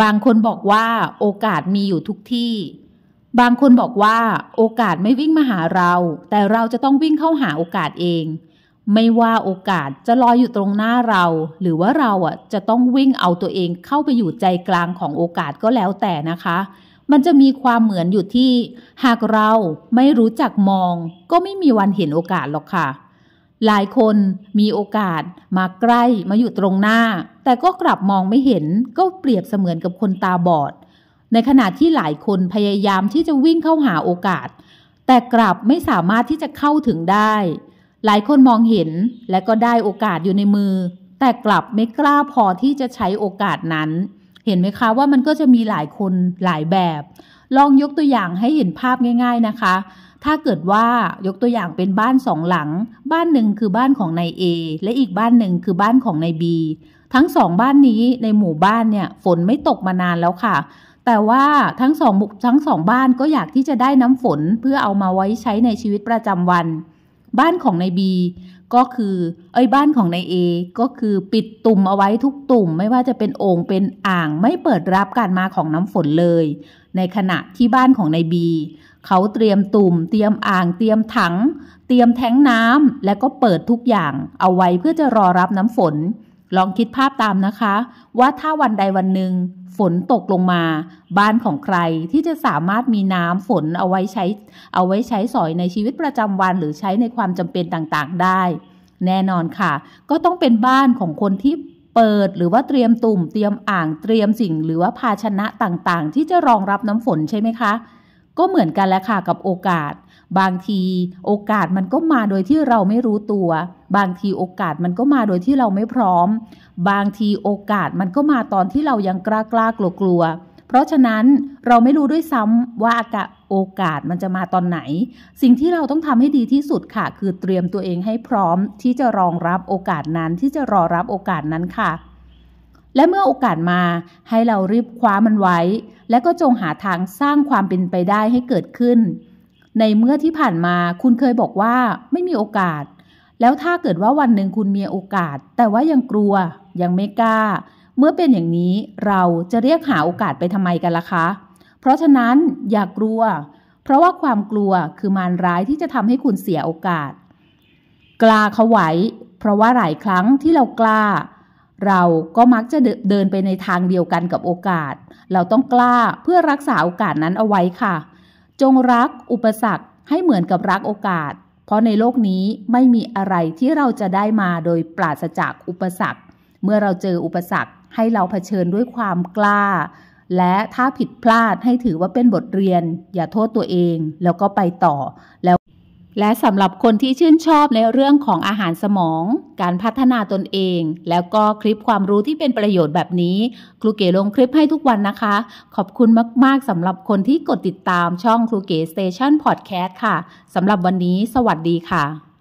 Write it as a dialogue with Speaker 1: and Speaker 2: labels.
Speaker 1: บางคนบอกว่าโอกาสมีอยู่ทุกที่ บางคนบอกว่าโอกาสไม่วิ่งมาหาเรา แต่เราจะต้องวิ่งเข้าหาโอกาสเอง ไม่ว่าโอกาสจะลอยอยู่ตรงหน้าเรา หรือว่าเราอ่ะจะต้องวิ่งเอาตัวเองเข้าไปอยู่ใจกลางของโอกาสก็แล้วแต่นะคะ มันจะมีความเหมือนอยู่ที่ หากเราไม่รู้จักมอง ก็ไม่มีวันเห็นโอกาสหรอกค่ะหลายคนมีโอกาสมาใกล้มาอยู่ตรงหน้า แต่ก็กลับมองไม่เห็นก็เปรียบเสมือนกับคนตาบอดในขณะที่หลายคนพยายามที่จะวิ่งเข้าหาโอกาส แต่กลับไม่สามารถที่จะเข้าถึงได้ หลายคนมองเห็นและก็ได้โอกาสอยู่ในมือ แต่กลับไม่กล้าพอที่จะใช้โอกาสนั้น เห็นไหมคะว่ามันก็จะมีหลายคนหลายแบบ ลองยกตัวอย่างให้เห็นภาพง่าย ๆ นะคะถ้าเกิดว่ายกตัวอย่างเป็นบ้านสองหลัง บ้านหนึ่งคือบ้านของนายเอและอีกบ้านหนึ่งคือบ้านของนายบีทั้งสองบ้านนี้ในหมู่บ้านเนี่ยฝนไม่ตกมานานแล้วค่ะ แต่ว่าทั้งสองทั้งสองบ้านก็อยากที่จะได้น้ำฝนเพื่อเอามาไว้ใช้ในชีวิตประจำวัน บ้านของนายบีก็คือไอ้บ้านของนายเอก็คือปิดตุ่มเอาไว้ทุกตุ่ม ไม่ว่าจะเป็นโอ่งเป็นอ่างไม่เปิดรับการมาของน้ำฝนเลยในขณะที่บ้านของนายบี เขาเตรียมตุ่ม เตรียมอ่างเตรียมถัง เตรียมแท้งน้ำและก็เปิดทุกอย่าง เอาไว้เพื่อจะรอรับน้ำฝน ลองคิดภาพตามนะคะ ว่าถ้าวันใดวันหนึ่งฝนตกลงมา บ้านของใครที่จะสามารถมีน้ำฝนเอาไว้ใช้เอาไว้ใช้สอยในชีวิตประจำวันหรือใช้ในความจำเป็นต่างๆได้ แน่นอนค่ะ ก็ต้องเป็นบ้านของคนที่เปิดหรือว่าเตรียมตุ่ม เตรียมอ่างเตรียมสิ่งหรือว่าภาชนะต่างๆ ที่จะรองรับน้ำฝนใช่ไหมคะ ก็เหมือนกันแหละค่ะกับโอกาส บางทีโอกาสมันก็มาโดยที่เราไม่รู้ตัว บางทีโอกาสมันก็มาโดยที่เราไม่พร้อม บางทีโอกาสมันก็มาตอนที่เรายังกล้ากล้ากลัวกลัวลวเพราะฉะนั้นเราไม่รู้ด้วยซ้ำว่าอากาศโอกาสมันจะมาตอนไหน สิ่งที่เราต้องทำให้ดีที่สุดค่ะ คือเตรียมตัวเองให้พร้อมที่จะรองรับโอกาสนั้นที่จะรอรับโอกาสนั้นค่ะ และเมื่อโอกาสมาให้เรารีบคว้ามันไว้ และก็จงหาทางสร้างความเป็นไปได้ให้เกิดขึ้น ในเมื่อที่ผ่านมาคุณเคยบอกว่าไม่มีโอกาส แล้วถ้าเกิดว่าวันหนึ่งคุณมีโอกาส แต่ว่ายังกลัวยังไม่กล้าเมื่อเป็นอย่างนี้เราจะเรียกหาโอกาสไปทำไมกันล่ะคะ เพราะฉะนั้นอย่ากลัว เพราะว่าความกลัวคือมารร้ายที่จะทำให้คุณเสียโอกาส กล้าเขาไว้ เพราะว่าหลายครั้งที่เรากล้า เราก็มักจะเดินไปในทางเดียวกันกับโอกาส เราต้องกล้าเพื่อรักษาโอกาสนั้นเอาไว้ค่ะ จงรักอุปสรรคให้เหมือนกับรักโอกาส เพราะในโลกนี้ไม่มีอะไรที่เราจะได้มาโดยปราศจากอุปสรรคเมื่อเราเจออุปสรรคให้เราเผชิญด้วยความกล้า และถ้าผิดพลาดให้ถือว่าเป็นบทเรียน อย่าโทษตัวเอง แล้วก็ไปต่อแล้ว และสำหรับคนที่ชื่นชอบในเรื่องของอาหารสมอง การพัฒนาตนเอง แล้วก็คลิปความรู้ที่เป็นประโยชน์แบบนี้ ครูเก๋ลงคลิปให้ทุกวันนะคะ ขอบคุณมาก ๆสำหรับคนที่กดติดตามช่องครูเก๋สเตชันพอดแคสต์ค่ะสำหรับวันนี้ สวัสดีค่ะ